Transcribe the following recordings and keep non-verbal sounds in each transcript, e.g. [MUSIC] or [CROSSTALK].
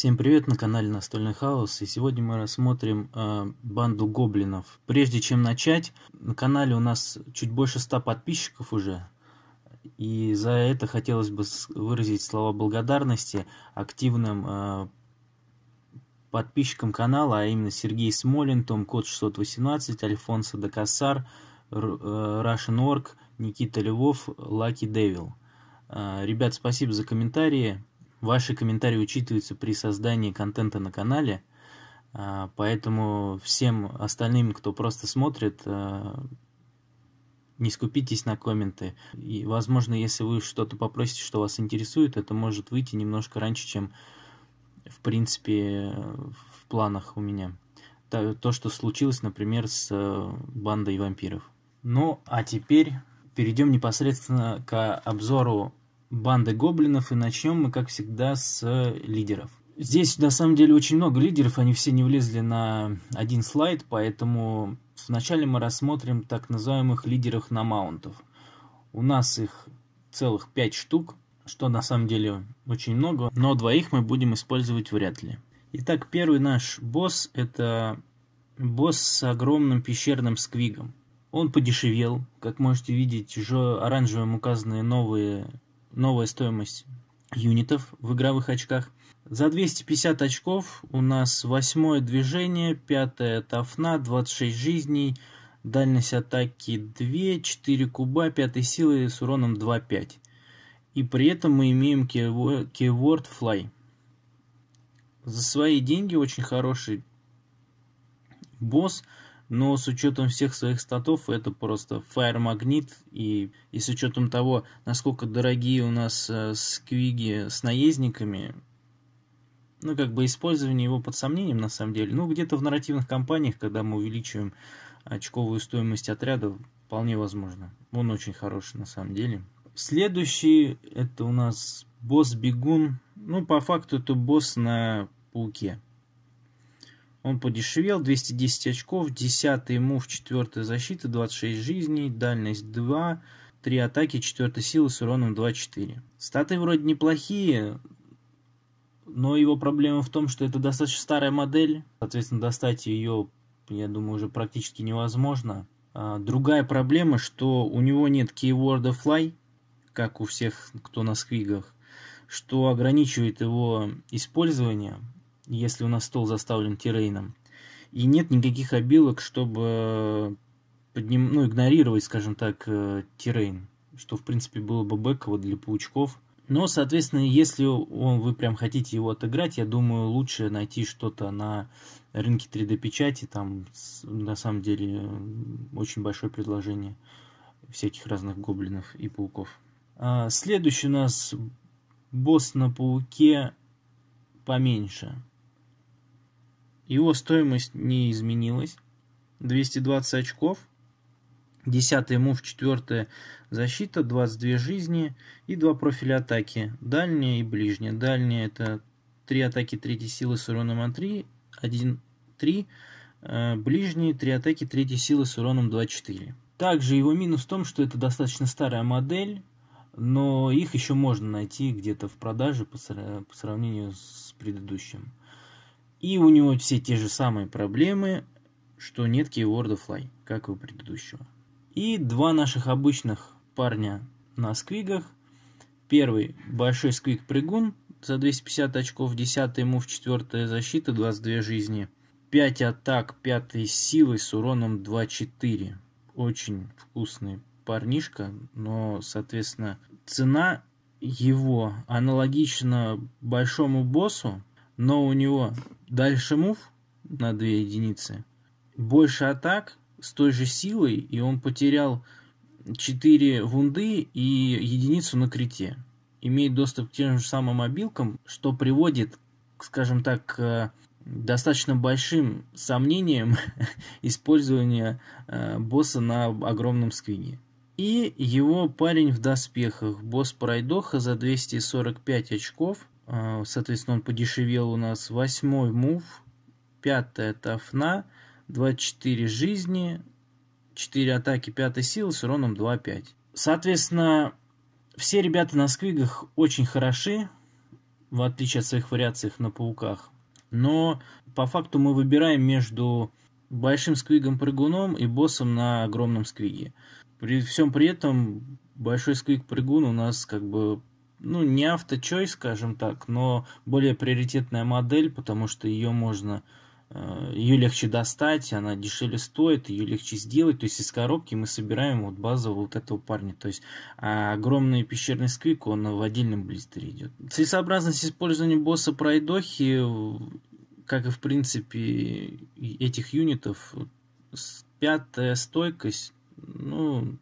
Всем привет на канале Настольный Хаос и сегодня мы рассмотрим э, банду гоблинов. Прежде чем начать, на канале у нас чуть больше 100 подписчиков уже и за это хотелось бы выразить слова благодарности активным э, подписчикам канала, а именно Сергей Смолин, Том Код 618, Альфонсо Декассар, э, Russian Org, Никита Львов, Лаки Девил. Э, ребят, спасибо за комментарии Ваши комментарии учитываются при создании контента на канале, а, поэтому всем остальным, кто просто смотрит, а, не скупитесь на комменты. И, возможно, если вы что-то попросите, что вас интересует, это может выйти немножко раньше, чем, в принципе, в планах у меня. То, что случилось, например, с э, бандой вампиров. Ну, а теперь перейдем непосредственно к обзору банды гоблинов, и начнем мы, как всегда, с э, лидеров. Здесь, на самом деле, очень много лидеров, они все не влезли на один слайд, поэтому вначале мы рассмотрим так называемых лидеров на маунтов. У нас их целых 5 штук, что на самом деле очень много, но двоих мы будем использовать вряд ли. Итак, первый наш босс это босс с огромным пещерным сквигом. Он подешевел, как можете видеть, уже оранжевым указаны новые новая стоимость юнитов в игровых очках. За 250 очков у нас восьмое движение, пятое тафна, 26 жизней, дальность атаки 2, 4 куба, 5 силы с уроном 2-5. И при этом мы имеем keyword fly. За свои деньги очень хороший босс – но с учетом всех своих статов это просто Fire Magnet, и, и с учетом того, насколько дорогие у нас э, сквиги с наездниками, ну, как бы использование его под сомнением, на самом деле. Ну, где-то в нарративных кампаниях, когда мы увеличиваем очковую стоимость отряда, вполне возможно. Он очень хороший, на самом деле. Следующий, это у нас босс-бегун. Ну, по факту, это босс на пауке. Он подешевел, 210 очков, 10 мув, 4 защита, 26 жизней, дальность 2, 3 атаки, 4 силы с уроном 2-4. Статы вроде неплохие, но его проблема в том, что это достаточно старая модель. Соответственно, достать ее, я думаю, уже практически невозможно. А другая проблема, что у него нет кейворда fly, как у всех, кто на сквигах, что ограничивает его использование если у нас стол заставлен тирейном. И нет никаких обилок, чтобы э, подним... ну, игнорировать, скажем так, э, тирейн, что, в принципе, было бы бэково для паучков. Но, соответственно, если он, вы прям хотите его отыграть, я думаю, лучше найти что-то на рынке 3D-печати. Там, на самом деле, э, очень большое предложение всяких разных гоблинов и пауков. А, следующий у нас босс на пауке поменьше. Его стоимость не изменилась. 220 очков. 10 мув, 4 защита, 22 жизни и 2 профиля атаки. Дальняя и ближняя. Дальняя это 3 атаки третьей силы с уроном от 3, 1, 3. Ближние 3 атаки третьей силы с уроном 2-4. Также его минус в том, что это достаточно старая модель, но их еще можно найти где-то в продаже по, по сравнению с предыдущим. И у него все те же самые проблемы, что нет кейворда fly, как и у предыдущего. И два наших обычных парня на сквигах. Первый большой сквиг прыгун за 250 очков, 10 мув, 4 защита, 22 жизни. 5 атак, 5 силы с уроном 2-4. Очень вкусный парнишка, но, соответственно, цена его аналогична большому боссу, но у него Дальше мув на 2 единицы. Больше атак с той же силой, и он потерял 4 вунды и единицу на крите. Имеет доступ к тем же самым обилкам что приводит, скажем так, к э, достаточно большим сомнениям [LAUGHS] использования э, босса на огромном сквине. И его парень в доспехах, босс Пройдоха за 245 очков, а, соответственно, он подешевел у нас. Восьмой мув. Пятая тафна. 24 жизни. 4 атаки, 5 силы с уроном 2-5. Соответственно, все ребята на сквигах очень хороши, в отличие от своих вариаций на пауках. Но по факту мы выбираем между большим сквигом-прыгуном и боссом на огромном сквиге. При всем при этом большой сквиг-прыгун у нас как бы ну, не авточой, скажем так, но более приоритетная модель, потому что ее можно, э, ее легче достать, она дешевле стоит, ее легче сделать. То есть из коробки мы собираем вот базового вот этого парня. То есть а огромный пещерный сквик, он в отдельном блистере идет. Целесообразность использования босса пройдохи, как и в принципе этих юнитов, пятая стойкость, ну,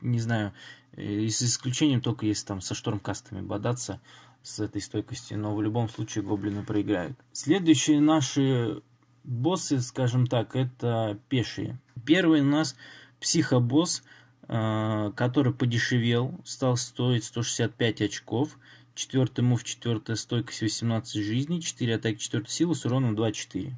не знаю, и с исключением только если там со штормкастами бодаться с этой стойкостью. Но в любом случае гоблины проиграют. Следующие наши боссы, скажем так, это пешие. Первый у нас психобосс, э, который подешевел, стал стоить 165 очков. Четвертый мув, четвертая стойкость, 18 жизней, 4 атаки, 4 силы с уроном 2-4.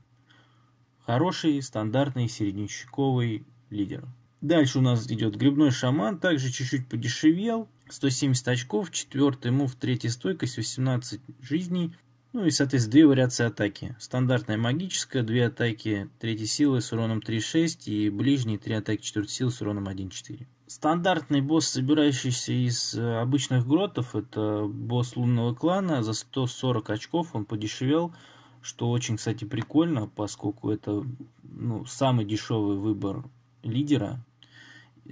Хороший, стандартный, середнячковый лидер. Дальше у нас идет грибной шаман, также чуть-чуть подешевел. 170 очков, 4 мув, 3 стойкость, 18 жизней. Ну и, соответственно, две вариации атаки. Стандартная магическая, две атаки третьей силы с уроном 3.6 и ближние три атаки четвертой силы с уроном 1.4. Стандартный босс, собирающийся из э, обычных гротов, это босс лунного клана. За 140 очков он подешевел, что очень, кстати, прикольно, поскольку это ну, самый дешевый выбор лидера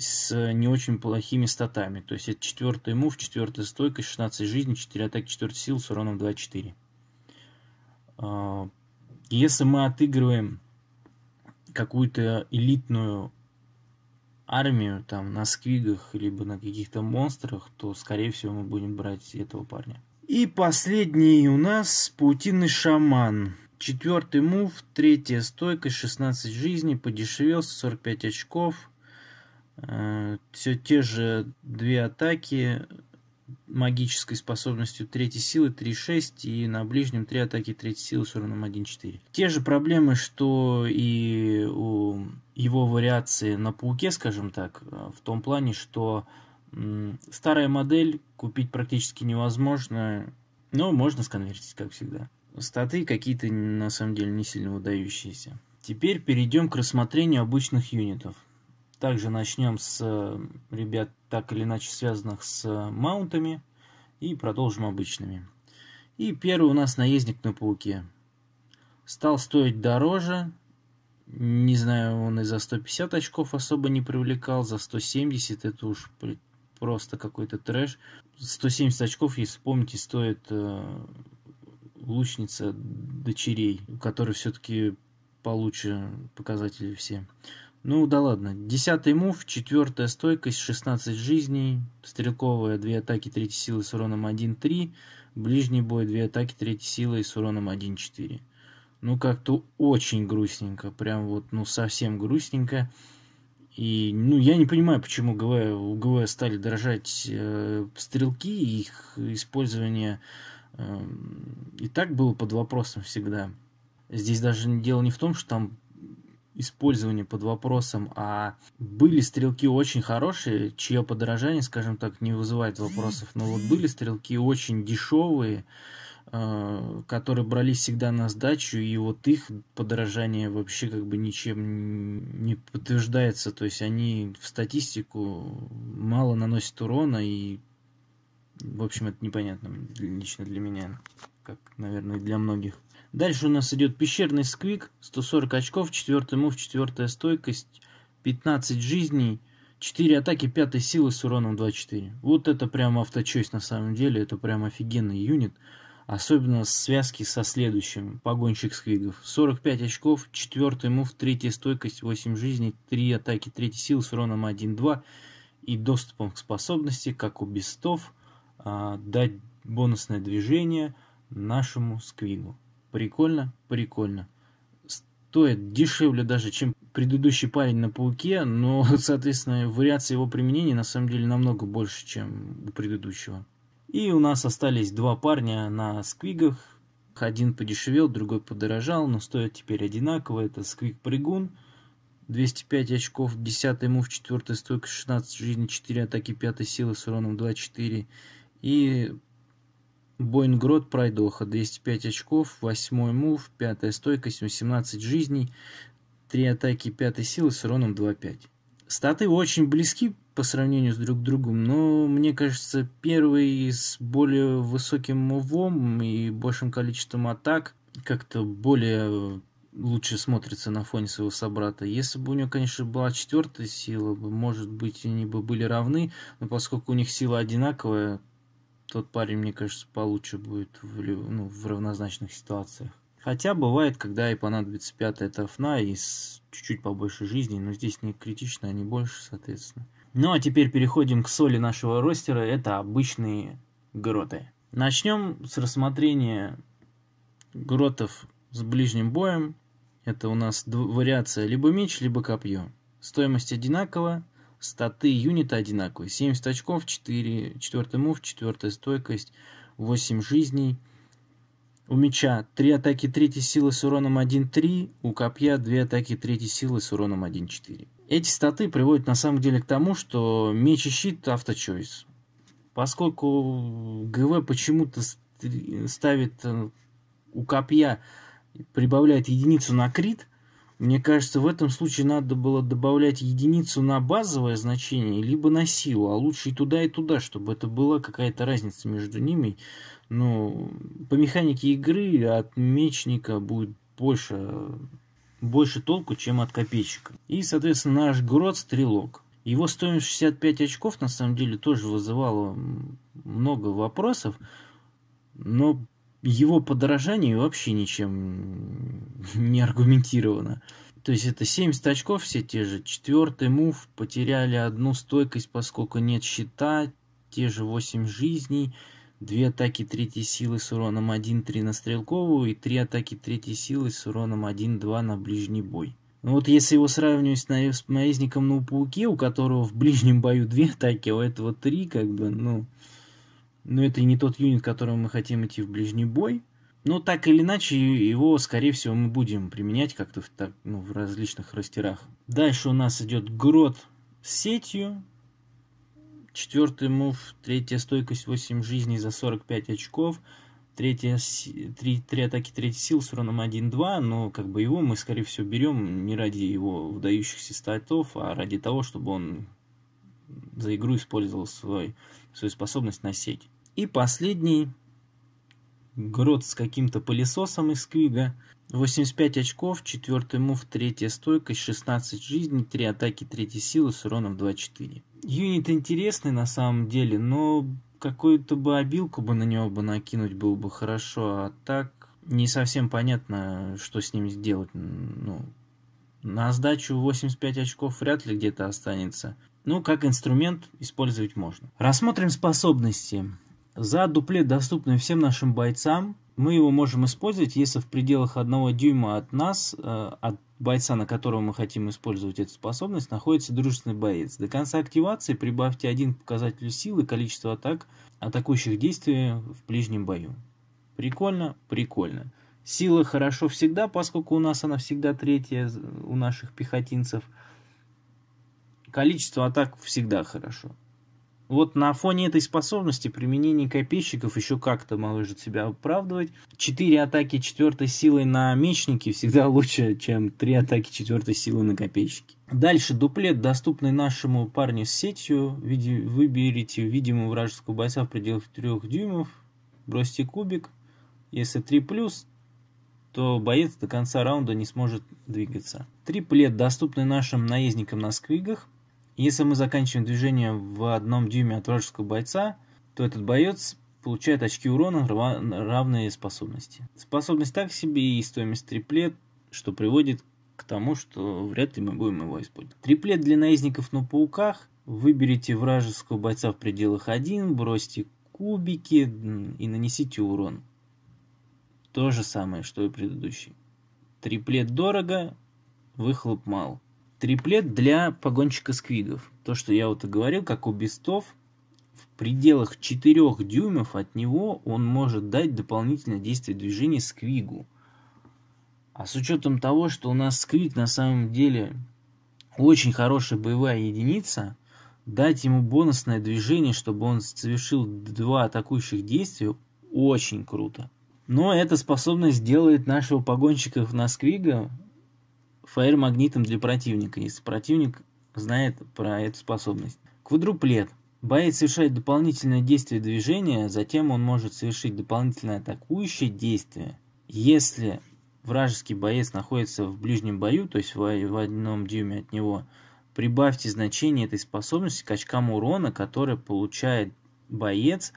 с э, не очень плохими статами. То есть это 4 мув, 4 стойка, 16 жизней, 4 атаки, 4 сил с уроном 2-4. А, если мы отыгрываем какую-то элитную армию там на сквигах, либо на каких-то монстрах, то, скорее всего, мы будем брать этого парня. И последний у нас паутинный шаман. Четвертый мув, третья стойка, 16 жизней, подешевел, 45 очков, Э, Все те же две атаки магической способностью третьей силы 3.6 и на ближнем три атаки третьей силы с уровнем 1.4. Те же проблемы, что и у его вариации на пауке, скажем так, э, в том плане, что старая модель купить практически невозможно, но можно сконвертить, как всегда. Статы какие-то на самом деле не сильно выдающиеся. Теперь перейдем к рассмотрению обычных юнитов. Также начнем с э, ребят, так или иначе связанных с э, маунтами. И продолжим обычными. И первый у нас наездник на пауке. Стал стоить дороже. Не знаю, он и за 150 очков особо не привлекал. За 170 это уж просто какой-то трэш. 170 очков, если помните, стоит э, лучница дочерей, у которой все-таки получше показатели все. Ну да ладно. Десятый мув, четвертая стойкость, 16 жизней, стрелковая, 2 атаки третьей силы с уроном 1-3, ближний бой, 2 атаки третьей силы с уроном 1-4. Ну как-то очень грустненько, прям вот, ну совсем грустненько. И, ну, я не понимаю, почему ГВ, у ГВ стали дорожать э, стрелки, их использование э, и так было под вопросом всегда. Здесь даже дело не в том, что там использования под вопросом, а были стрелки очень хорошие, чье подорожание, скажем так, не вызывает вопросов, но вот были стрелки очень дешевые, э, которые брались всегда на сдачу, и вот их подорожание вообще как бы ничем не подтверждается. То есть они в статистику мало наносят урона, и, в общем, это непонятно лично для меня, как, наверное, и для многих. Дальше у нас идет пещерный сквик, 140 очков, 4 мув, 4 стойкость, 15 жизней, 4 атаки 5 силы с уроном 2-4. Вот это прям авточесть на самом деле, это прям офигенный юнит. Особенно в связке со следующим, погонщик сквигов. 45 очков, 4 мув, 3 стойкость, 8 жизней, 3 атаки 3 силы с уроном 1-2 и доступом к способности, как у бестов, а, дать бонусное движение нашему сквигу. Прикольно, прикольно. Стоит дешевле даже, чем предыдущий парень на пауке, но, [LAUGHS] соответственно, вариации его применения на самом деле намного больше, чем у предыдущего. И у нас остались два парня на сквигах. Один подешевел, другой подорожал, но стоят теперь одинаково. Это сквиг прыгун, 205 очков, 10 мув, 4 стойка, 16 жизни, 4 атаки, 5 силы с уроном 24. И Боингрот пройдоха, 205 очков, 8 мув, 5 стойкость, 18 жизней, 3 атаки 5 силы с уроном 2-5. Статы очень близки по сравнению с друг другом, но мне кажется, первый с более высоким мувом и большим количеством атак как-то более э, лучше смотрится на фоне своего собрата. Если бы у него, конечно, была четвертая сила, может быть, они бы были равны, но поскольку у них сила одинаковая, тот парень, мне кажется, получше будет в, ну, в равнозначных ситуациях. Хотя бывает, когда и понадобится пятая тофна и с чуть-чуть побольше жизни, но здесь не критично, а не больше, соответственно. Ну а теперь переходим к соли нашего ростера, это обычные гроты. Начнем с рассмотрения гротов с ближним боем. Это у нас вариация либо меч, либо копье. Стоимость одинакова, Статы юнита одинаковые. 70 очков, 4, 4 мув, 4 стойкость, 8 жизней. У меча 3 атаки третьей силы с уроном 1-3, у копья 2 атаки третьей силы с уроном 1-4. Эти статы приводят на самом деле к тому, что меч и щит авточойс. Поскольку ГВ почему-то ставит э, у копья, прибавляет единицу на крит, мне кажется, в этом случае надо было добавлять единицу на базовое значение, либо на силу, а лучше и туда, и туда, чтобы это была какая-то разница между ними. Но ну, по механике игры от мечника будет больше, больше толку, чем от копейщика. И, соответственно, наш Грот Стрелок. Его стоимость 65 очков, на самом деле, тоже вызывала много вопросов, но его подорожание вообще ничем [LAUGHS] не аргументировано. То есть это 70 очков все те же. Четвертый мув, потеряли одну стойкость, поскольку нет щита, те же 8 жизней, две атаки третьей силы с уроном 1-3 на стрелковую и три атаки третьей силы с уроном 1-2 на ближний бой. Ну вот если его сравнивать с, на... с наездником на пауке, у которого в ближнем бою две атаки, а у этого три, как бы, ну но это не тот юнит, которому мы хотим идти в ближний бой. Но так или иначе, его, скорее всего, мы будем применять как-то в, ну, в различных растерах. Дальше у нас идет грот с сетью. Четвертый мув, третья стойкость, 8 жизней за 45 очков. Третья, три, три атаки третьей сил с уроном 1-2, но как бы его мы, скорее всего, берем не ради его выдающихся статов, а ради того, чтобы он за игру использовал свой, свою способность на сеть. И последний Грот с каким-то пылесосом из Квига. 85 очков, 4 мув, 3 стойкость, 16 жизней, 3 атаки 3 силы с уроном 24. Юнит интересный на самом деле, но какую-то бы обилку бы на него бы накинуть было бы хорошо, а так не совсем понятно, что с ним сделать. Ну, на сдачу 85 очков вряд ли где-то останется. Ну, как инструмент использовать можно. Рассмотрим способности. За дуплет, доступный всем нашим бойцам, мы его можем использовать, если в пределах одного дюйма от нас, э, от бойца, на которого мы хотим использовать эту способность, находится дружественный боец. До конца активации прибавьте один показатель силы количество атак, атакующих действий в ближнем бою. Прикольно? Прикольно. Сила хорошо всегда, поскольку у нас она всегда третья у наших пехотинцев. Количество атак всегда хорошо. Вот на фоне этой способности применение копейщиков еще как-то может себя оправдывать. Четыре атаки четвертой силой на мечники всегда лучше, чем три атаки четвертой силы на копейщики. Дальше дуплет, доступный нашему парню с сетью. Види, выберите видимого вражеского бойца в пределах трех дюймов. Бросьте кубик. Если 3 плюс, то боец до конца раунда не сможет двигаться. Триплет, доступный нашим наездникам на сквигах. Если мы заканчиваем движение в одном дюйме от вражеского бойца, то этот боец получает очки урона равные способности. Способность так себе и стоимость триплет, что приводит к тому, что вряд ли мы будем его использовать. Триплет для наездников на пауках. Выберите вражеского бойца в пределах 1, бросьте кубики и нанесите урон. То же самое, что и предыдущий. Триплет дорого, выхлоп мал. Триплет для погонщика сквигов. То, что я вот и говорил, как у бестов, в пределах 4 дюймов от него он может дать дополнительное действие движения сквигу. А с учетом того, что у нас сквик на самом деле очень хорошая боевая единица, дать ему бонусное движение, чтобы он совершил два атакующих действия, очень круто. Но эта способность делает нашего погонщика на Сквига фаер-магнитом для противника, если противник знает про эту способность. Квадруплет. Боец совершает дополнительное действие движения, затем он может совершить дополнительное атакующее действие. Если вражеский боец находится в ближнем бою, то есть в, одном дюйме от него, прибавьте значение этой способности к очкам урона, который получает боец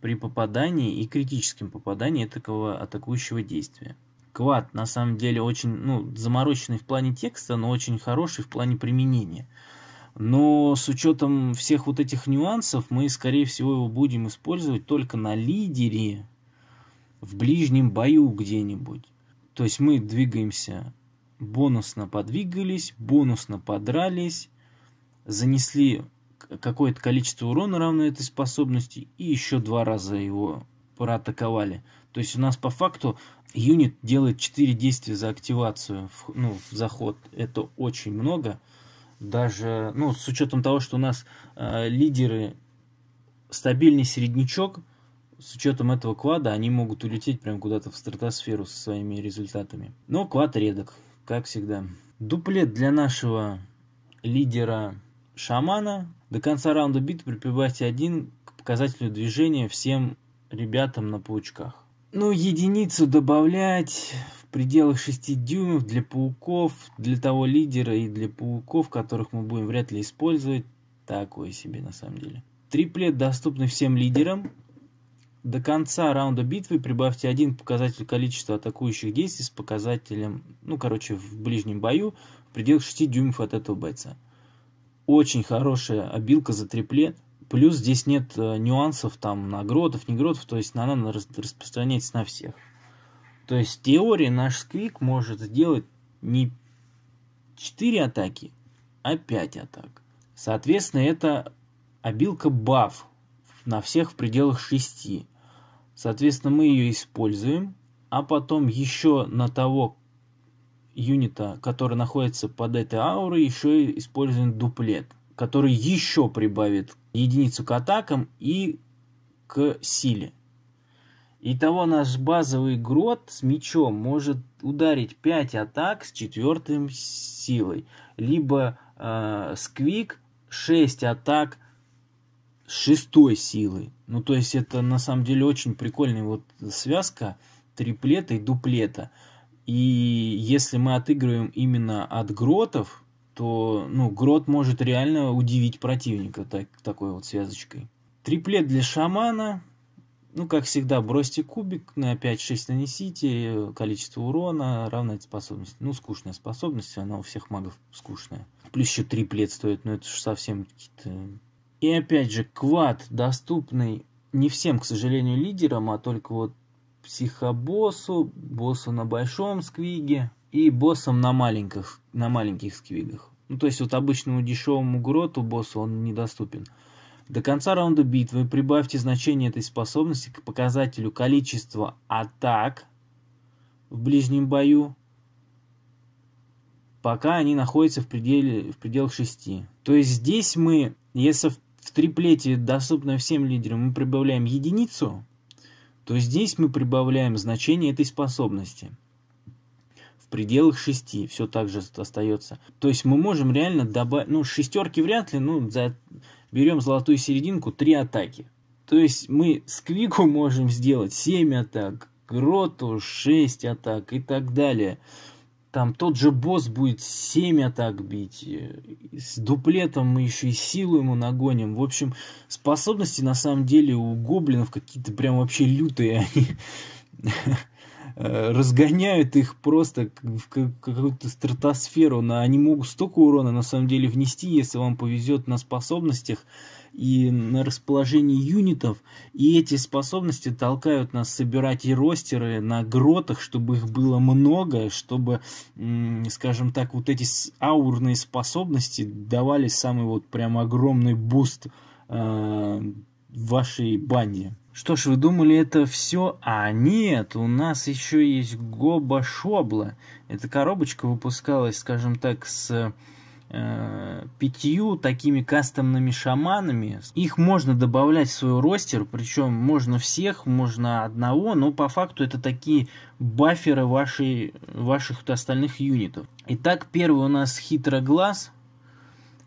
при попадании и критическом попадании такого атакующего действия. Квад на самом деле очень ну, замороченный в плане текста, но очень хороший в плане применения. Но с учетом всех вот этих нюансов мы, скорее всего, его будем использовать только на лидере в ближнем бою где-нибудь. То есть мы двигаемся, бонусно подвигались, бонусно подрались, занесли какое-то количество урона равно этой способности и еще два раза его проатаковали. То есть у нас по факту юнит делает 4 действия за активацию, ну, за ход. Это очень много. Даже, ну, с учетом того, что у нас э, лидеры стабильный середнячок, с учетом этого квада они могут улететь прямо куда-то в стратосферу со своими результатами. Но квад редок, как всегда. Дуплет для нашего лидера шамана. До конца раунда битвы прибавьте один к показателю движения всем ребятам на паучках. Ну, единицу добавлять в пределах 6 дюймов для пауков, для того лидера и для пауков, которых мы будем вряд ли использовать. Такое себе на самом деле. Триплет доступны всем лидерам. До конца раунда битвы прибавьте один показатель количества атакующих действий с показателем, ну, короче, в ближнем бою в пределах 6 дюймов от этого бойца. Очень хорошая обилка за триплет. Плюс здесь нет э, нюансов там нагротов, негротов, то есть она распространяется на всех. То есть в теории наш сквик может сделать не 4 атаки, а 5 атак. Соответственно, это обилка баф на всех в пределах 6. Соответственно, мы ее используем, а потом еще на того юнита, который находится под этой аурой, еще используем дуплет, который еще прибавит единицу к атакам и к силе. Итого наш базовый грот с мечом может ударить 5 атак с четвертым силой. Либо э, сквик 6 атак с шестой силой. Ну, то есть это на самом деле очень прикольная вот связка триплета и дуплета. И если мы отыгрываем именно от гротов, то ну, Грот может реально удивить противника так, такой вот связочкой. Триплет для шамана. Ну, как всегда, бросьте кубик на 5-6 нанесите, количество урона равняет способности Ну, скучная способность, она у всех магов скучная. Плюс еще триплет стоит, но это же совсем какие-то... И опять же, квад доступный не всем, к сожалению, лидерам, а только вот психобоссу, боссу на большом сквиге, и боссом на маленьких, на маленьких сквигах. Ну, то есть вот обычному дешевому гроту боссу он недоступен. До конца раунда битвы прибавьте значение этой способности к показателю количества атак в ближнем бою, пока они находятся в, пределе, в пределах 6. То есть здесь мы, если в, в триплете доступно всем лидерам, мы прибавляем единицу, то здесь мы прибавляем значение этой способности – в пределах 6 все так же остается. То есть мы можем реально добавить, ну, шестерки вряд ли, ну, за... берем золотую серединку, 3 атаки. То есть мы с Квику можем сделать 7 атак, Гроту 6 атак и так далее. Там тот же босс будет 7 атак бить. Э, с дуплетом мы еще и силу ему нагоним. В общем, способности на самом деле у гоблинов какие-то прям вообще лютые они. [LAUGHS] Э, разгоняют их просто в какую-то стратосферу. На, они могут столько урона на самом деле внести, если вам повезет на способностях и на расположении юнитов. И эти способности толкают нас собирать и ростеры на гротах, чтобы их было много, чтобы, скажем так, вот эти аурные способности давали самый вот прям огромный буст э, вашей бане. Что ж, вы думали, это все? А нет, у нас еще есть Гоба Шобла. Эта коробочка выпускалась, скажем так, с э, пятью такими кастомными шаманами. Их можно добавлять в свой ростер, причем можно всех, можно одного, но по факту это такие баферы вашей, ваших остальных юнитов. Итак, первый у нас Хитроглаз.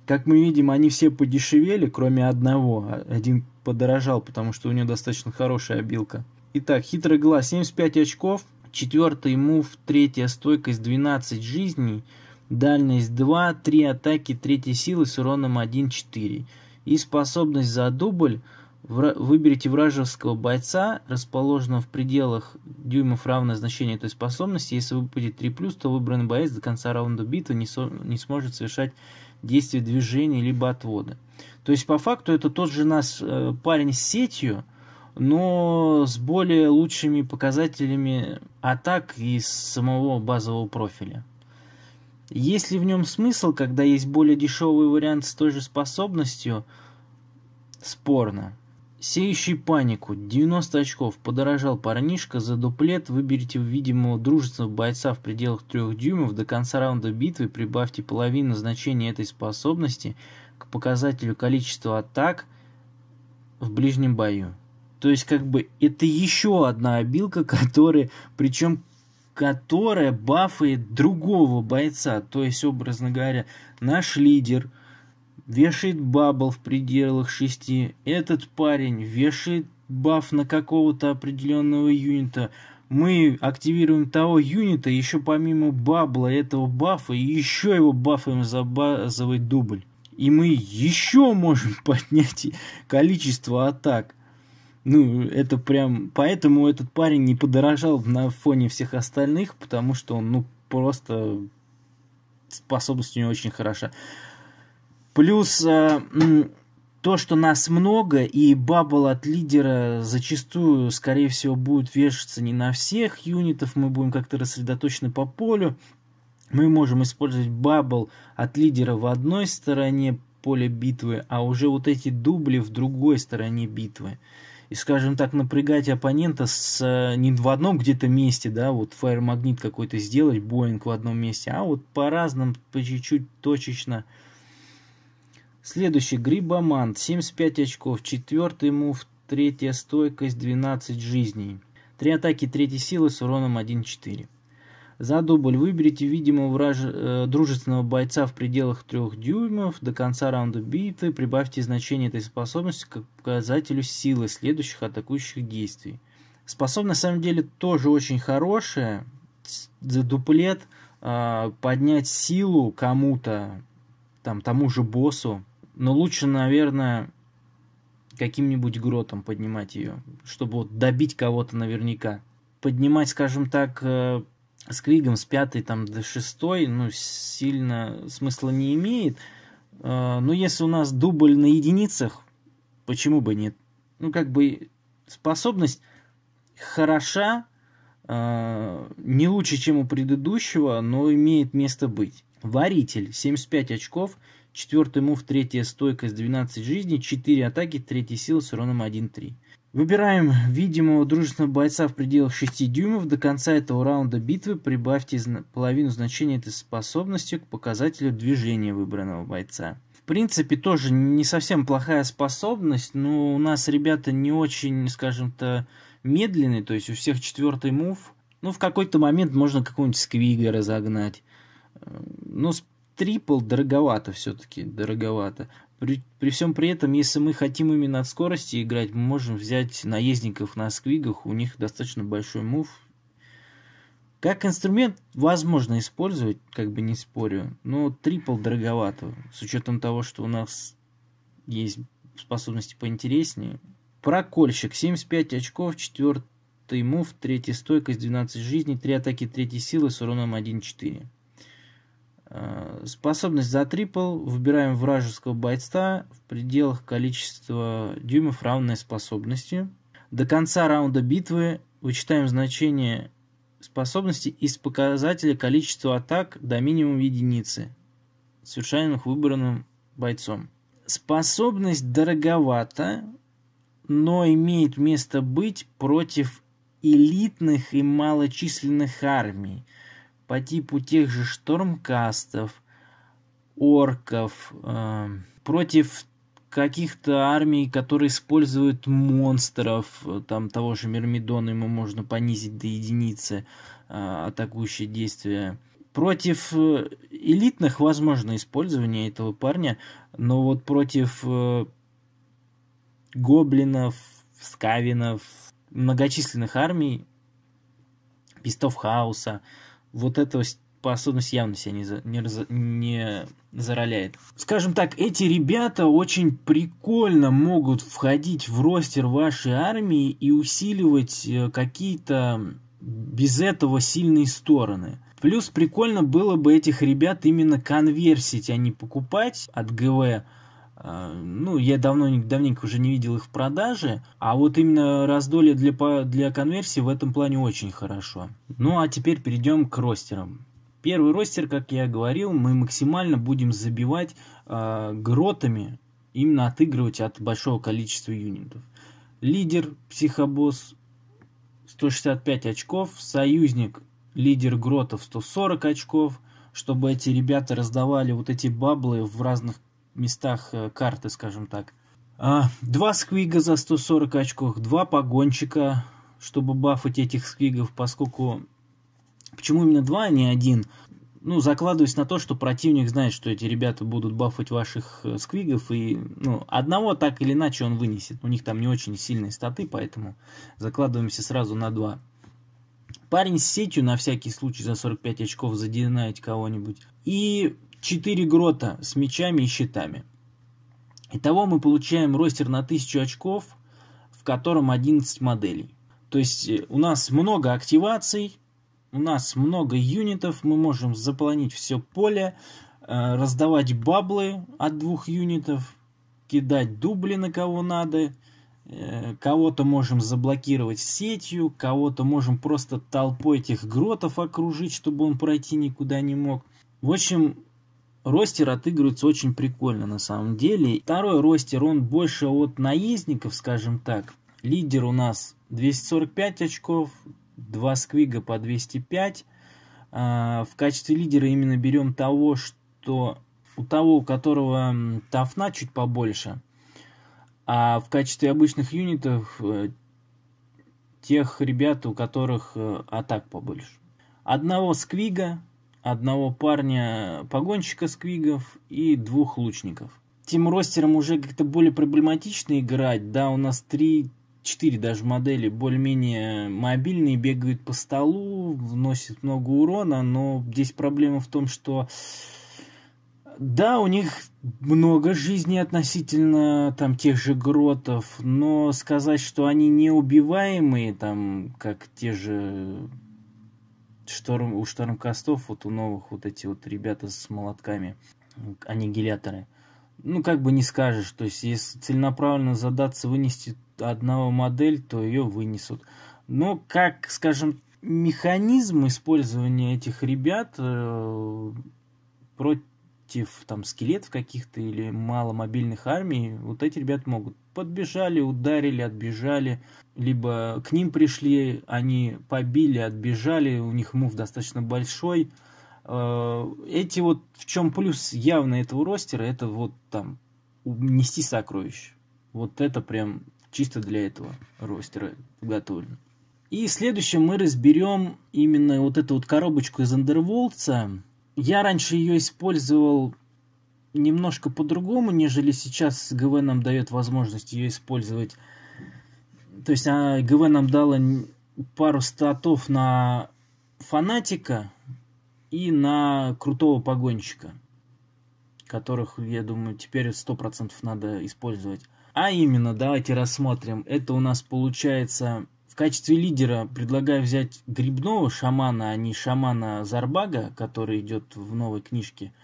Как мы видим, они все подешевели, кроме одного. Один подорожал, потому что у него достаточно хорошая обилка. Итак, хитрый глаз 75 очков, четвертый мув, третья стойкость 12 жизней, дальность 2, 3 атаки третьей силы с уроном 1-4. И способность за дубль выберите вражеского бойца, расположенного в пределах дюймов равное значение этой способности. Если выпадет 3+, то выбранный боец до конца раунда битвы не, со, не сможет совершать действия движения либо отвода. То есть, по факту, это тот же нас э, парень с сетью, но с более лучшими показателями атак и самого базового профиля. Есть ли в нем смысл, когда есть более дешевый вариант с той же способностью? Спорно. Сеющий панику, 90 очков, подорожал парнишка, за дуплет выберите видимого дружественного бойца в пределах 3 дюймов, до конца раунда битвы прибавьте половину значения этой способности – к показателю количества атак в ближнем бою. То есть, как бы, это еще одна обилка, [LAUGHS] которая, причем которая бафает другого бойца. То есть, образно говоря, наш лидер вешает бабл в пределах 6, этот парень вешает баф на какого-то определенного юнита, мы активируем того юнита, еще помимо бабла этого бафа, еще его бафаем за базовый дубль и мы еще можем [LAUGHS] поднять количество атак. Ну, это прям... Поэтому этот парень не подорожал на фоне всех остальных, потому что он, ну, просто способность у него очень хороша. Плюс э, то, что нас много, и бабл от лидера зачастую, скорее всего, будет вешаться не на всех юнитов, мы будем как-то рассредоточены по полю мы можем использовать бабл от лидера в одной стороне поля битвы, а уже вот эти дубли в другой стороне битвы. И, скажем так, напрягать оппонента с, э, не в одном где-то месте, да, вот фаер-магнит какой-то сделать, Боинг в одном месте, а вот по разным, по чуть-чуть точечно. Следующий, Грибомант, 75 очков, четвертый мув, третья стойкость, 12 жизней. Три атаки третья силы с уроном 1-4. За дубль выберите видимого враж... Э, дружественного бойца в пределах 3 дюймов. До конца раунда биты, прибавьте значение этой способности к показателю силы следующих атакующих действий. Способность, на самом деле, тоже очень хорошая. За дуплет э, поднять силу кому-то, там, тому же боссу. Но лучше, наверное, каким-нибудь гротом поднимать ее, чтобы вот добить кого-то наверняка. Поднимать, скажем так, э, с Квигом с пятой там, до шестой, ну, сильно смысла не имеет. А, но если у нас дубль на единицах, почему бы нет? Ну, как бы способность хороша, а, не лучше, чем у предыдущего, но имеет место быть. Варитель, 75 очков, 4 мув, 3 стойкость, 12 жизней, 4 атаки, третья сила, с уроном 1-3. Выбираем видимого дружественного бойца в пределах 6 дюймов. До конца этого раунда битвы прибавьте половину значения этой способности к показателю движения выбранного бойца. В принципе, тоже не совсем плохая способность, но у нас ребята не очень, скажем-то, медленные, то есть у всех четвертый мув. Ну, в какой-то момент можно какого-нибудь сквига разогнать. Э, но ну, с трипл дороговато все-таки, дороговато. При, при всем при этом, если мы хотим именно от скорости играть, мы можем взять наездников на сквигах, у них достаточно большой мув. Как инструмент возможно использовать, как бы не спорю, но трипл дороговато, с учетом того, что у нас есть способности поинтереснее. Прокольщик, 75 очков, 4 мув, 3 стойкость, 12 жизней, 3 атаки 3 силы с уроном 1 Э, способность за трипл. Выбираем вражеского бойца в пределах количества дюймов, равной способности. До конца раунда битвы вычитаем значение способности из показателя количества атак до минимума единицы, совершаемых выбранным бойцом. Способность дороговата, но имеет место быть против элитных и малочисленных армий – по типу тех же штормкастов, орков, э, против каких-то армий, которые используют монстров, э, там того же Мирмидона ему можно понизить до единицы э, атакующие действия. Против э, элитных возможно использование этого парня, но вот против э, гоблинов, скавинов, многочисленных армий, пистов хаоса, э, вот этого способность явно себя не, за, не, раз, не зароляет. Скажем так, эти ребята очень прикольно могут входить в ростер вашей армии и усиливать э, какие-то без этого сильные стороны. Плюс прикольно было бы этих ребят именно конверсить, а не покупать от ГВ, а, ну, я давно, давненько уже не видел их в продаже, а вот именно раздолье для, для конверсии в этом плане очень хорошо. Ну, а теперь перейдем к ростерам. Первый ростер, как я говорил, мы максимально будем забивать э, гротами, именно отыгрывать от большого количества юнитов. Лидер психобосс 165 очков, союзник лидер гротов 140 очков, чтобы эти ребята раздавали вот эти баблы в разных местах э, карты, скажем так. А, два сквига за 140 очков, два погончика, чтобы бафать этих сквигов, поскольку... Почему именно два, а не один? Ну, закладываясь на то, что противник знает, что эти ребята будут бафать ваших э, сквигов, и ну, одного так или иначе он вынесет. У них там не очень сильные статы, поэтому закладываемся сразу на два. Парень с сетью на всякий случай за 45 очков задинает кого-нибудь. И 4 грота с мечами и щитами. Итого мы получаем ростер на 1000 очков, в котором 11 моделей. То есть э, у нас много активаций, у нас много юнитов, мы можем заполнить все поле, э, раздавать баблы от двух юнитов, кидать дубли на кого надо, э, кого-то можем заблокировать сетью, кого-то можем просто толпой этих гротов окружить, чтобы он пройти никуда не мог. В общем, Ростер отыгрывается очень прикольно на самом деле. Второй ростер, он больше от наездников, скажем так. Лидер у нас 245 очков, два сквига по 205. А, в качестве лидера именно берем того, что у того, у которого тафна чуть побольше. А в качестве обычных юнитов э, тех ребят, у которых э, атак побольше. Одного сквига одного парня погонщика сквигов и двух лучников. Тем ростером уже как-то более проблематично играть, да, у нас три четыре даже модели более-менее мобильные, бегают по столу, вносят много урона, но здесь проблема в том, что да, у них много жизни относительно там тех же гротов, но сказать, что они неубиваемые, там, как те же шторм, у штормкастов, вот у новых вот эти вот ребята с молотками, аннигиляторы. Ну, как бы не скажешь, то есть, если целенаправленно задаться вынести одного модель, то ее вынесут. Но, как, скажем, механизм использования этих ребят э, против там скелетов каких-то или маломобильных армий, вот эти ребята могут Подбежали, ударили, отбежали. Либо к ним пришли, они побили, отбежали, у них мув достаточно большой. Э, эти вот, в чем плюс явно этого ростера, это вот там нести сокровищ. Вот это прям чисто для этого ростера готовлено. И следующее мы разберем именно вот эту вот коробочку из Underworld'са. Я раньше ее использовал немножко по-другому, нежели сейчас ГВ нам дает возможность ее использовать. То есть она, ГВ нам дала пару статов на фанатика и на крутого погонщика, которых, я думаю, теперь 100% надо использовать. А именно, давайте рассмотрим. Это у нас получается в качестве лидера предлагаю взять грибного шамана, а не шамана Зарбага, который идет в новой книжке –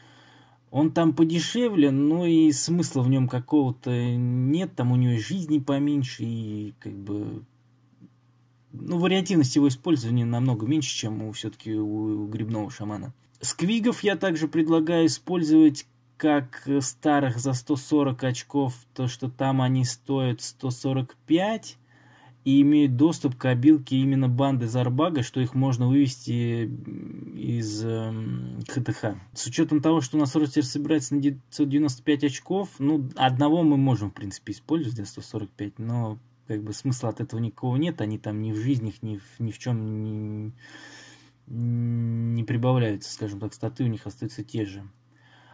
он там подешевле, но и смысла в нем какого-то нет. Там у него жизни поменьше и как бы... Ну, вариативность его использования намного меньше, чем у все-таки у, у грибного шамана. Сквигов я также предлагаю использовать как старых за 140 очков, то что там они стоят 145, и имеют доступ к обилке именно банды Зарбага, что их можно вывести из э, эм, ХТХ. С учетом того, что у нас ростер собирается на 995 очков, ну, одного мы можем, в принципе, использовать для 145, но как бы смысла от этого никакого нет, они там ни в жизнях, ни в, ни в чем не, не прибавляются, скажем так, статы у них остаются те же.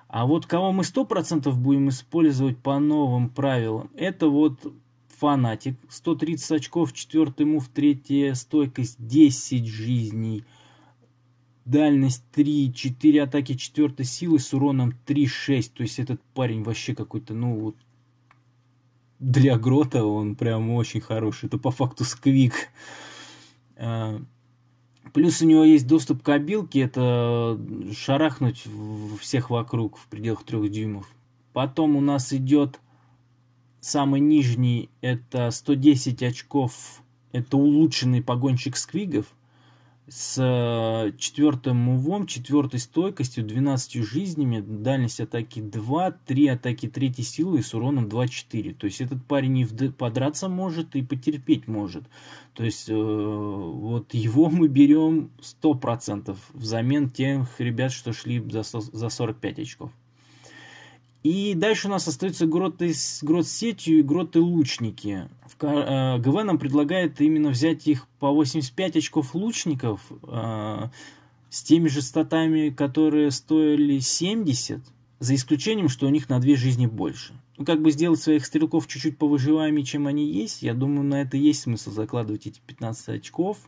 А вот кого мы 100% будем использовать по новым правилам, это вот Фанатик, 130 очков, 4 мув, 3 стойкость, 10 жизней. Дальность 3, 4 атаки 4 силы с уроном 3-6. То есть этот парень вообще какой-то, ну вот, для Грота он прям очень хороший. Это по факту сквик. А, плюс у него есть доступ к обилке, это шарахнуть всех вокруг в пределах трех дюймов. Потом у нас идет Самый нижний это 110 очков, это улучшенный погонщик сквигов с э, четвертым увом, четвертой стойкостью, 12 жизнями, дальность атаки 2, 3 атаки третьей силы и с уроном 2-4. То есть этот парень и подраться может, и потерпеть может. То есть э, вот его мы берем 100% взамен тех ребят, что шли за, за 45 очков. И дальше у нас остаются гроты, грот с сетью и гроты лучники. э, ГВ нам предлагает именно взять их по 85 очков лучников э, с теми же статами, которые стоили 70, за исключением, что у них на две жизни больше. Ну, как бы сделать своих стрелков чуть-чуть повыживаемее, чем они есть, я думаю, на это есть смысл закладывать эти 15 очков.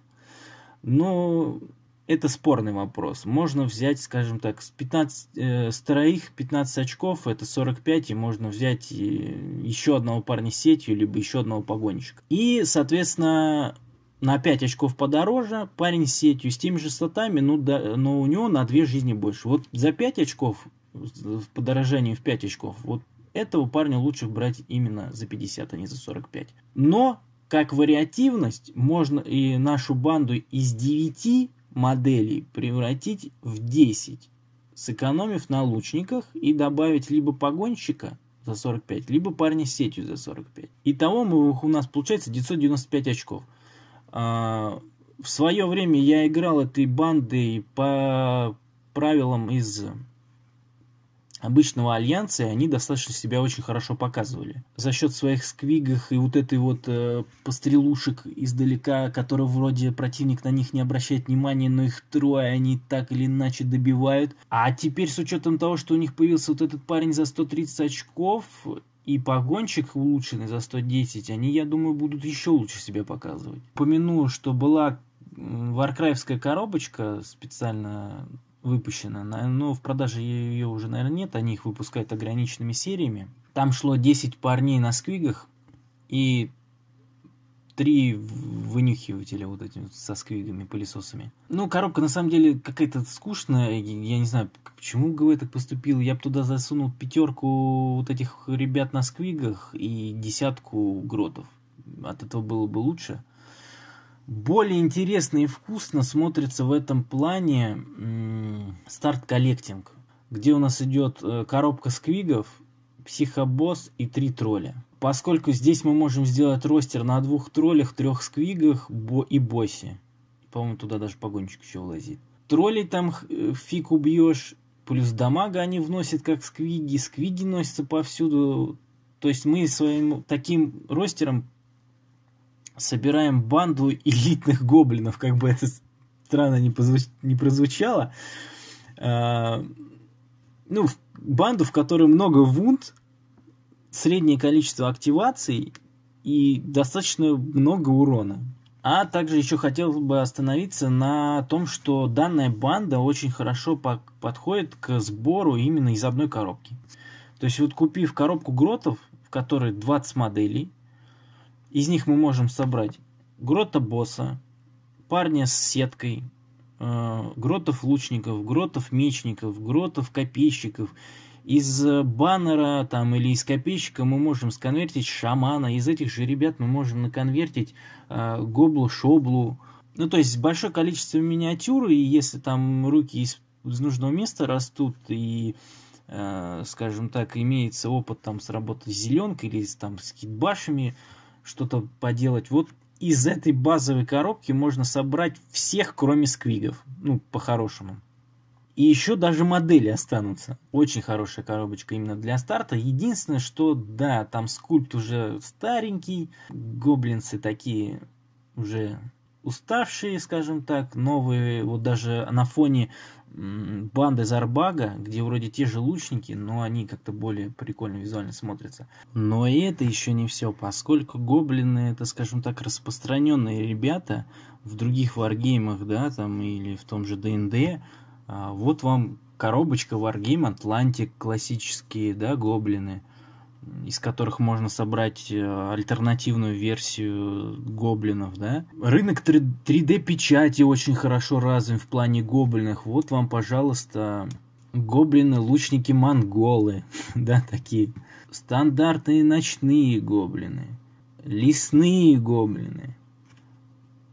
Но это спорный вопрос. Можно взять, скажем так, с, 15, э, с троих 15 очков, это 45, и можно взять э, еще одного парня сетью, либо еще одного погонщика. И, соответственно, на 5 очков подороже, парень сетью с теми же статами, ну, да, но у него на 2 жизни больше. Вот за 5 очков, в подорожании в 5 очков, вот этого парня лучше брать именно за 50, а не за 45. Но, как вариативность, можно и нашу банду из 9 моделей превратить в 10, сэкономив на лучниках и добавить либо погонщика за 45, либо парня с сетью за 45. Итого мы, у нас получается 995 очков. А, в свое время я играл этой бандой по правилам из обычного альянса, и они достаточно себя очень хорошо показывали. За счет своих сквигах и вот этой вот э, пострелушек издалека, которые вроде противник на них не обращает внимания, но их трое, они так или иначе добивают. А теперь с учетом того, что у них появился вот этот парень за 130 очков, и погончик улучшенный за 110, они, я думаю, будут еще лучше себя показывать. Упомяну, что была варкрайвская коробочка специально выпущена, но ну, в продаже ее уже, наверное, нет, они их выпускают ограниченными сериями. Там шло 10 парней на сквигах и три вынюхивателя вот этим со сквигами, пылесосами. Ну, коробка на самом деле какая-то скучная, я не знаю, почему ГВ так поступил. Я бы туда засунул пятерку вот этих ребят на сквигах и десятку гротов. От этого было бы лучше. Более интересно и вкусно смотрится в этом плане старт коллектинг, где у нас идет э, коробка сквигов, психобосс и три тролля. Поскольку здесь мы можем сделать ростер на двух троллях, трех сквигах бо и боссе. По-моему, туда даже погонщик еще влазит. Троллей там э, фиг убьешь, плюс дамага они вносят как сквиги, сквиги носятся повсюду. То есть мы своим таким ростером собираем банду элитных гоблинов, как бы это странно не, позвуч... не прозвучало. А, ну, в... банду, в которой много вунд, среднее количество активаций и достаточно много урона. А также еще хотел бы остановиться на том, что данная банда очень хорошо по- подходит к сбору именно из одной коробки. То есть вот купив коробку гротов, в которой 20 моделей, из них мы можем собрать грота босса, парня с сеткой, э, гротов лучников, гротов мечников, гротов копейщиков. Из э, баннера там, или из копейщика мы можем сконвертить шамана. Из этих же ребят мы можем наконвертить э, гоблу, шоблу. Ну, то есть большое количество миниатюр, и если там руки из, из нужного места растут, и, э, скажем так, имеется опыт там с работой с зеленкой или там с китбашами, э, что-то поделать. Вот из этой базовой коробки можно собрать всех, кроме сквигов. Ну, по-хорошему. И еще даже модели останутся. Очень хорошая коробочка именно для старта. Единственное, что да, там скульпт уже старенький, гоблинцы такие уже уставшие, скажем так, новые, вот даже на фоне банды Зарбага, где вроде те же лучники, но они как-то более прикольно визуально смотрятся. Но и это еще не все, поскольку гоблины это, скажем так, распространенные ребята в других варгеймах, да, там или в том же ДНД. А, вот вам коробочка варгейм Атлантик, классические, да, гоблины – из которых можно собрать э, альтернативную версию гоблинов, да. Рынок 3D-печати очень хорошо развит в плане гоблинов. Вот вам, пожалуйста, гоблины-лучники-монголы, [LAUGHS] да, такие. Стандартные ночные гоблины, лесные гоблины,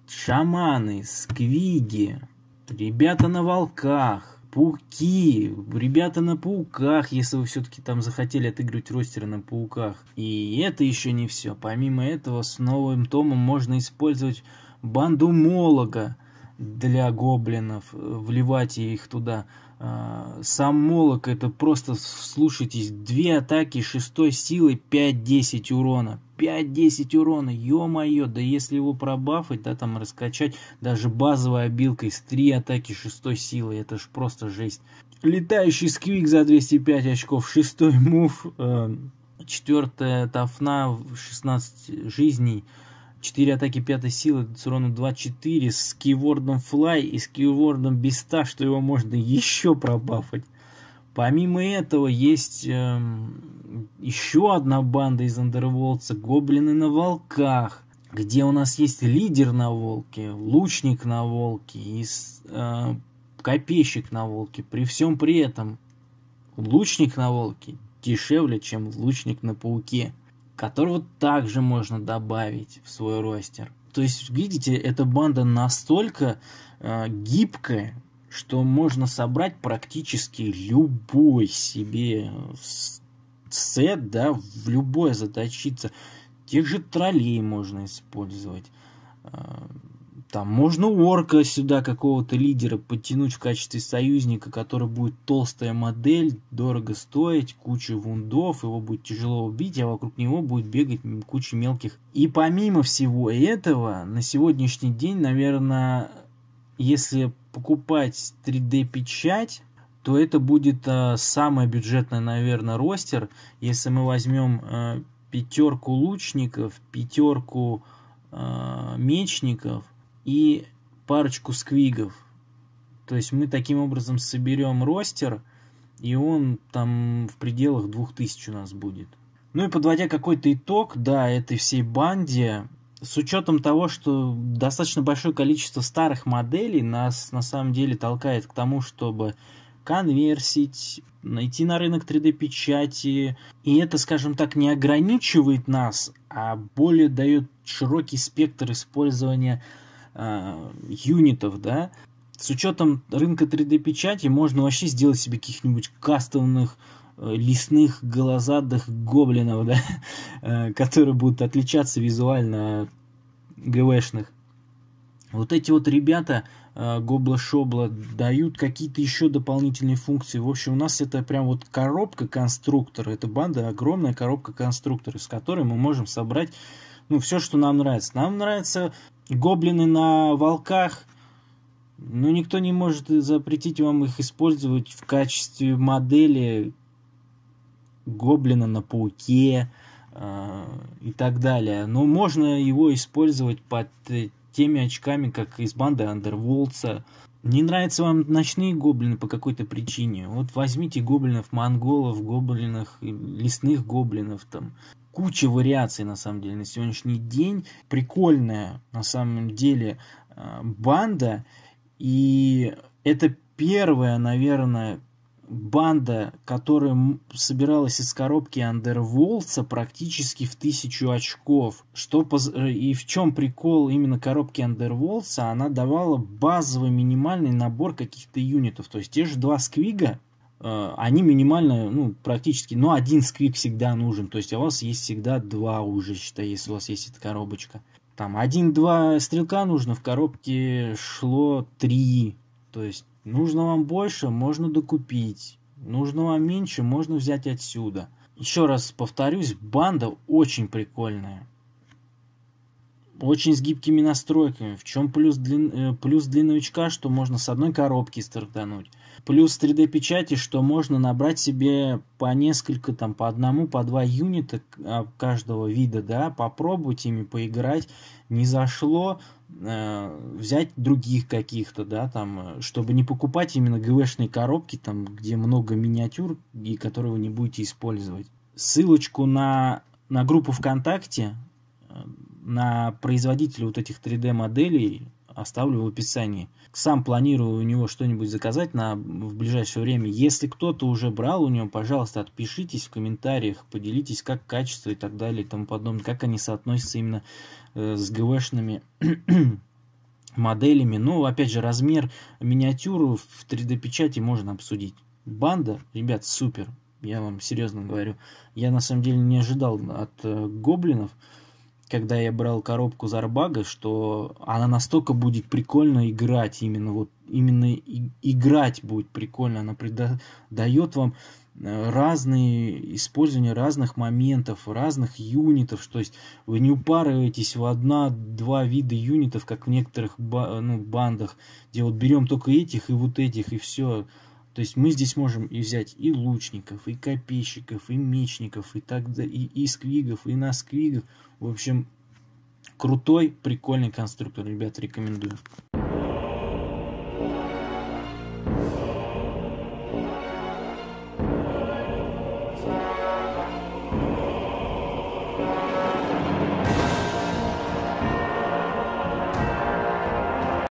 шаманы, сквиги, ребята на волках, пауки, ребята на пауках, если вы все-таки там захотели отыгрывать ростеры на пауках. И это еще не все. Помимо этого, с новым томом можно использовать банду Молога для гоблинов, э, вливать их туда. А, сам Молок это просто, слушайтесь, две атаки шестой силы 5-10 урона. 5-10 урона, ё-моё, да если его пробафать, да, там раскачать даже базовой обилкой с 3 атаки шестой силы, это ж просто жесть. Летающий сквик за 205 очков, шестой мув, а, четвертая тафна, 16 жизней. 4 атаки 5 силы с уроном 2-4, с кейвордом Fly и с кейвордом Биста, что его можно еще пробафать. Помимо этого есть эм, еще одна банда из Андерволдса, гоблины на волках, где у нас есть лидер на волке, лучник на волке и э, копейщик на волке. При всем при этом лучник на волке дешевле, чем лучник на пауке которого также можно добавить в свой ростер. То есть, видите, эта банда настолько э, гибкая, что можно собрать практически любой себе э, сет, да, в любое заточиться. Тех же троллей можно использовать. Э, там можно орка сюда какого-то лидера подтянуть в качестве союзника, который будет толстая модель, дорого стоить, куча вундов, его будет тяжело убить, а вокруг него будет бегать куча мелких. И помимо всего этого, на сегодняшний день, наверное, если покупать 3D-печать, то это будет э, а, самое бюджетное, наверное, ростер. Если мы возьмем э, пятерку лучников, пятерку э, мечников – и парочку сквигов. То есть мы таким образом соберем ростер, и он там в пределах 2000 у нас будет. Ну и подводя какой-то итог, да, этой всей банде, с учетом того, что достаточно большое количество старых моделей нас на самом деле толкает к тому, чтобы конверсить, найти на рынок 3D-печати. И это, скажем так, не ограничивает нас, а более дает широкий спектр использования э, юнитов, да, с учетом рынка 3D-печати можно вообще сделать себе каких-нибудь кастомных э, лесных глазадых гоблинов, [LAUGHS] да, э, которые будут отличаться визуально от ГВшных. Вот эти вот ребята э, гобла-шобла дают какие-то еще дополнительные функции. В общем, у нас это прям вот коробка конструктора. Это банда, огромная коробка конструктора, из которой мы можем собрать ну, все, что нам нравится. Нам нравится гоблины на волках, ну, никто не может запретить вам их использовать в качестве модели гоблина на пауке э, и так далее. Но можно его использовать под теми очками, как из банды Андерволдса. Не нравятся вам ночные гоблины по какой-то причине. Вот возьмите гоблинов, монголов, гоблинов, лесных гоблинов там куча вариаций на самом деле на сегодняшний день. Прикольная на самом деле э, банда. И это первая, наверное, банда, которая собиралась из коробки Андерволца практически в тысячу очков. Что поз... Э, и в чем прикол именно коробки Андерволца? Она давала базовый минимальный набор каких-то юнитов. То есть те же два сквига, Э, они минимально, ну, практически, но один сквик всегда нужен. То есть у вас есть всегда два уже, считай, если у вас есть эта коробочка. Там один-два стрелка нужно, в коробке шло три. То есть нужно вам больше, можно докупить. Нужно вам меньше, можно взять отсюда. Еще раз повторюсь, банда очень прикольная. Очень с гибкими настройками. В чем плюс, для, э, плюс для что можно с одной коробки стартануть. Плюс 3D печати, что можно набрать себе по несколько, там, по одному, по два юнита а, каждого вида, да, попробовать ими поиграть. Не зашло, э, взять других каких-то, да, там, э, чтобы не покупать именно ГВшные коробки, там, где много миниатюр, и которые вы не будете использовать. Ссылочку на, на группу ВКонтакте, э, на производителя вот этих 3D-моделей оставлю в описании. Сам планирую у него что-нибудь заказать на, в ближайшее время. Если кто-то уже брал у него, пожалуйста, отпишитесь в комментариях, поделитесь, как качество и так далее и тому подобное, как они соотносятся именно э, с ГВшными [CLEARS THROAT] моделями. Но, ну, опять же, размер миниатюру в 3D-печати можно обсудить. Банда, ребят, супер. Я вам серьезно говорю. Я на самом деле не ожидал от э, гоблинов, когда я брал коробку Зарбага, что она настолько будет прикольно играть, именно вот именно и, играть будет прикольно, она прида, дает вам э, разные использования разных моментов, разных юнитов, то есть вы не упарываетесь в одна-два вида юнитов, как в некоторых ба ну, бандах, где вот берем только этих и вот этих и все, то есть мы здесь можем и взять и лучников, и копейщиков, и мечников, и так далее, и, и сквигов, и насквигов. В общем, крутой, прикольный конструктор, ребят, рекомендую.